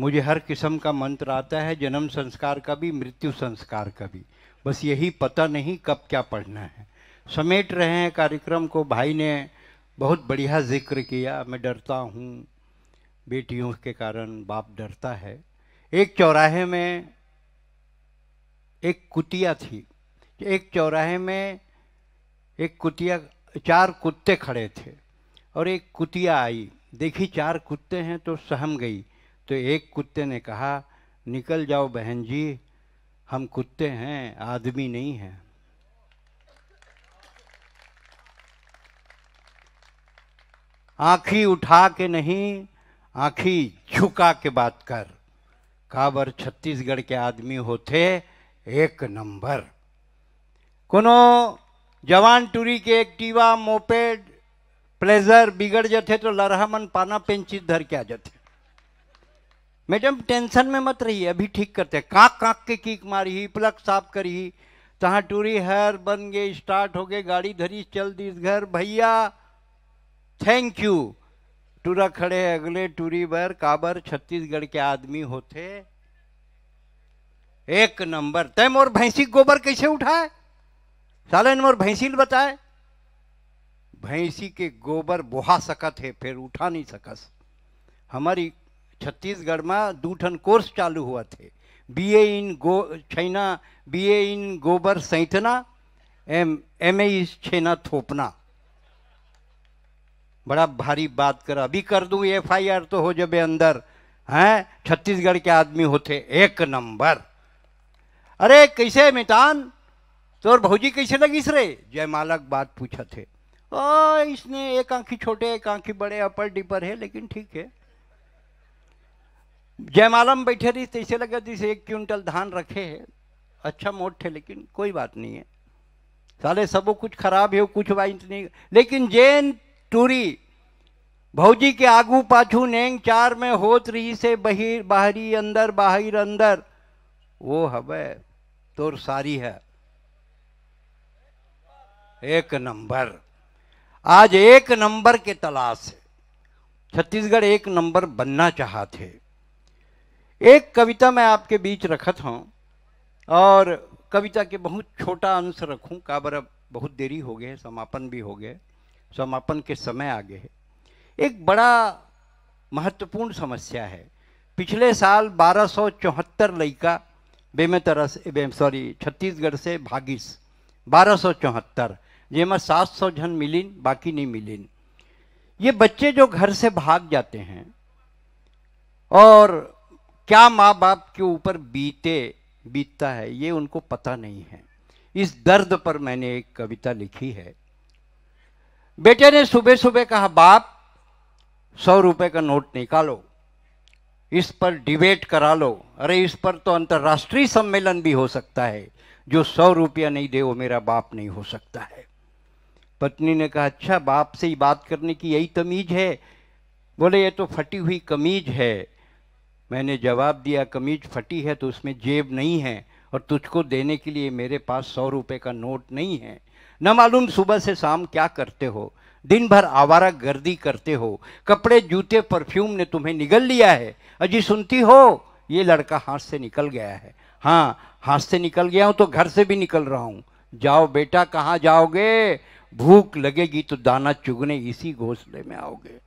मुझे हर किस्म का मंत्र आता है जन्म संस्कार का भी मृत्यु संस्कार का भी बस यही पता नहीं कब क्या पढ़ना है समेट रहे हैं कार्यक्रम को भाई ने बहुत बढ़िया जिक्र किया मैं डरता हूँ बेटियों के कारण बाप डरता है एक चौराहे में एक कुतिया थी एक चौराहे में एक कुतिया चार कुत्ते खड़े थे और एक कुतिया आई देखी चार कुत्ते हैं तो सहम गई तो एक कुत्ते ने कहा निकल जाओ बहन जी हम कुत्ते हैं आदमी नहीं हैं आंखी उठा के नहीं आंखी झुका के बात कर काबर छत्तीसगढ़ के आदमी होते एक नंबर कोनो जवान टूरी के एक्टिवा मोपेड प्लेजर बिगड़ जाते तो लरहमन मन पाना पेंचित धर के आ जाते मैडम टेंशन में मत रहिए अभी ठीक करते हैं काक काक के कीक मारी ही प्लग साफ करी ही तहाँ टूरी हर बन गए स्टार्ट हो गए गाड़ी धरी चल दी घर भैया थैंक यू टूरा खड़े अगले टूरी भर काबर छत्तीसगढ़ के आदमी होते एक नंबर तय मोर भैंसी गोबर कैसे उठाए साले मोर भैंसी बताए भैंसी के गोबर बोहा सकत है फिर उठा नहीं सकस हमारी છત્તીસગઢમાં દૂઠન कोर्स चालू हुआ थे બીએ इन गो छैना બીએ इन गोबर સૈંતના एम एम ए छैना थोपना बड़ा भारी बात कर अभी कर दूं एफआईआर तो हो जबे अंदर हैं छत्तीसगढ़ के आदमी होते एक नंबर अरे कैसे मितान तोर भौजी कैसे लगी रे जयमालक बात पूछा थे ओ इसने एक आंखी छोटे एक आंखी बड़े अपर डिपर है लेकिन ठीक है जयमाला में बैठे रही तैसे लगा जैसे एक क्विंटल धान रखे है अच्छा मोट थे लेकिन कोई बात नहीं है साले सब कुछ खराब है कुछ वाइट नहीं लेकिन जैन टूरी भौजी के आगू पाछू नेंग चार में होत रही से बहिर बाहरी अंदर बाहर अंदर वो हवे तोर सारी है एक नंबर आज एक नंबर के तलाश है छत्तीसगढ़ एक नंबर बनना चाहते एक कविता मैं आपके बीच रखत हूँ और कविता के बहुत छोटा अंश रखूँ काबर अब बहुत देरी हो गए समापन भी हो गए समापन के समय आगे है एक बड़ा महत्वपूर्ण समस्या है पिछले साल बारह सौ चौहत्तर लड़का बेमेतरस सॉरी छत्तीसगढ़ से भागीस बारह सौ चौहत्तर जेमा सात सौ जन मिलिन बाकी नहीं मिलिन ये बच्चे जो घर से भाग जाते हैं और क्या माँ बाप के ऊपर बीते बीतता है ये उनको पता नहीं है इस दर्द पर मैंने एक कविता लिखी है बेटे ने सुबह सुबह कहा बाप सौ रुपए का नोट निकालो इस पर डिबेट करा लो अरे इस पर तो अंतर्राष्ट्रीय सम्मेलन भी हो सकता है जो सौ रुपया नहीं दे वो मेरा बाप नहीं हो सकता है पत्नी ने कहा अच्छा बाप से ही बात करने की यही तमीज है बोले ये तो फटी हुई कमीज है मैंने जवाब दिया कमीज फटी है तो उसमें जेब नहीं है और तुझको देने के लिए मेरे पास सौ रुपये का नोट नहीं है न मालूम सुबह से शाम क्या करते हो दिन भर आवारा गर्दी करते हो कपड़े जूते परफ्यूम ने तुम्हें निगल लिया है अजी सुनती हो ये लड़का हाथ से निकल गया है हाँ हाथ से निकल गया हूँ तो घर से भी निकल रहा हूँ जाओ बेटा कहाँ जाओगे भूख लगेगी तो दाना चुगने इसी घोसले में आओगे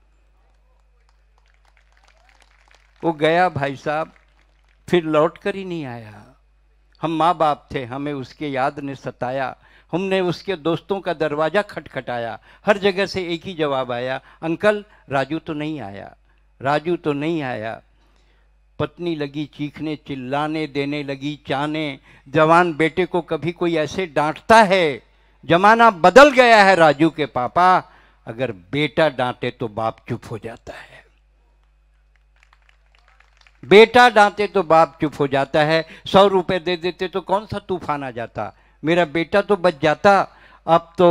वो गया भाई साहब फिर लौट कर ही नहीं आया हम माँ बाप थे हमें उसके याद ने सताया हमने उसके दोस्तों का दरवाज़ा खटखटाया हर जगह से एक ही जवाब आया अंकल राजू तो नहीं आया राजू तो नहीं आया पत्नी लगी चीखने चिल्लाने देने लगी चाने जवान बेटे को कभी कोई ऐसे डांटता है जमाना बदल गया है राजू के पापा अगर बेटा डांटे तो बाप चुप हो जाता है बेटा डांटे तो बाप चुप हो जाता है सौ रुपये दे देते तो कौन सा तूफान आ जाता मेरा बेटा तो बच जाता अब तो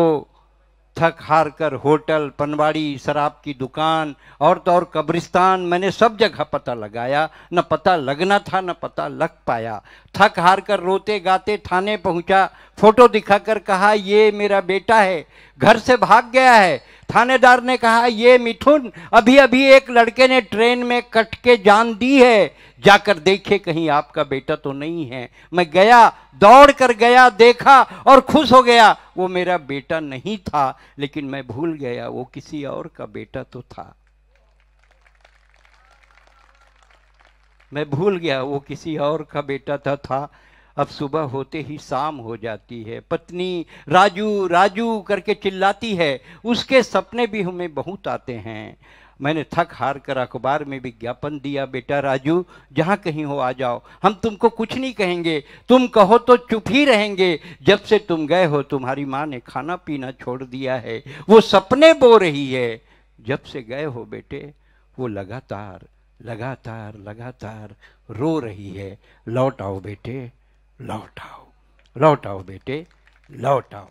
थक हार कर होटल पनवाड़ी शराब की दुकान और तो और कब्रिस्तान मैंने सब जगह पता लगाया न पता लगना था न पता लग पाया थक हार कर रोते गाते थाने पहुंचा फोटो दिखाकर कहा ये मेरा बेटा है घर से भाग गया है थानेदार ने कहा ये मिथुन अभी अभी एक लड़के ने ट्रेन में कट के जान दी है जाकर देखे कहीं आपका बेटा तो नहीं है मैं गया दौड़ कर गया देखा और खुश हो गया वो मेरा बेटा नहीं था लेकिन मैं भूल गया वो किसी और का बेटा तो था मैं भूल गया वो किसी और का बेटा था था अब सुबह होते ही शाम हो जाती है पत्नी राजू राजू करके चिल्लाती है उसके सपने भी हमें बहुत आते हैं मैंने थक हार कर अखबार में विज्ञापन दिया बेटा राजू जहाँ कहीं हो आ जाओ हम तुमको कुछ नहीं कहेंगे तुम कहो तो चुप ही रहेंगे जब से तुम गए हो तुम्हारी माँ ने खाना पीना छोड़ दिया है वो सपने बो रही है जब से गए हो बेटे वो लगातार लगातार लगातार रो रही है लौट आओ बेटे लौट आओ लौट आओ बेटे लौट आओ